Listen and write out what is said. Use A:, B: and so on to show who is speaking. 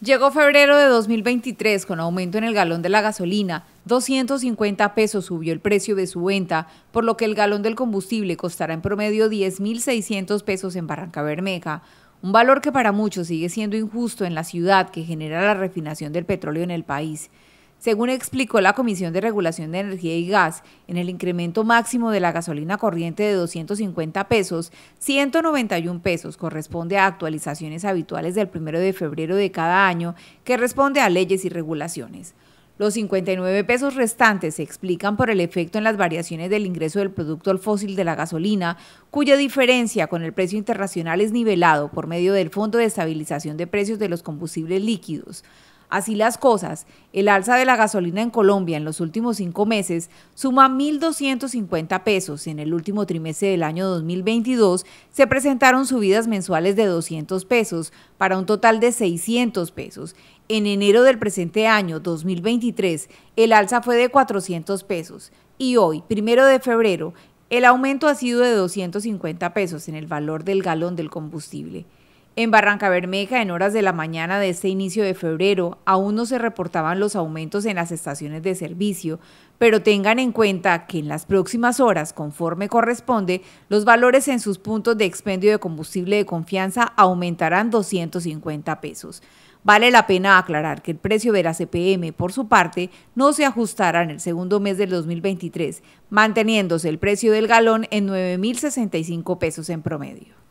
A: Llegó febrero de 2023 con aumento en el galón de la gasolina. 250 pesos subió el precio de su venta, por lo que el galón del combustible costará en promedio 10.600 pesos en Barranca Bermeja. Un valor que para muchos sigue siendo injusto en la ciudad que genera la refinación del petróleo en el país. Según explicó la Comisión de Regulación de Energía y Gas, en el incremento máximo de la gasolina corriente de 250 pesos, 191 pesos corresponde a actualizaciones habituales del 1 de febrero de cada año, que responde a leyes y regulaciones. Los 59 pesos restantes se explican por el efecto en las variaciones del ingreso del producto al fósil de la gasolina, cuya diferencia con el precio internacional es nivelado por medio del Fondo de Estabilización de Precios de los Combustibles Líquidos. Así las cosas, el alza de la gasolina en Colombia en los últimos cinco meses suma 1.250 pesos. En el último trimestre del año 2022 se presentaron subidas mensuales de 200 pesos para un total de 600 pesos. En enero del presente año 2023 el alza fue de 400 pesos y hoy, primero de febrero, el aumento ha sido de 250 pesos en el valor del galón del combustible. En Barranca Bermeja, en horas de la mañana de este inicio de febrero, aún no se reportaban los aumentos en las estaciones de servicio, pero tengan en cuenta que en las próximas horas, conforme corresponde, los valores en sus puntos de expendio de combustible de confianza aumentarán 250 pesos. Vale la pena aclarar que el precio de la CPM, por su parte, no se ajustará en el segundo mes del 2023, manteniéndose el precio del galón en 9.065 pesos en promedio.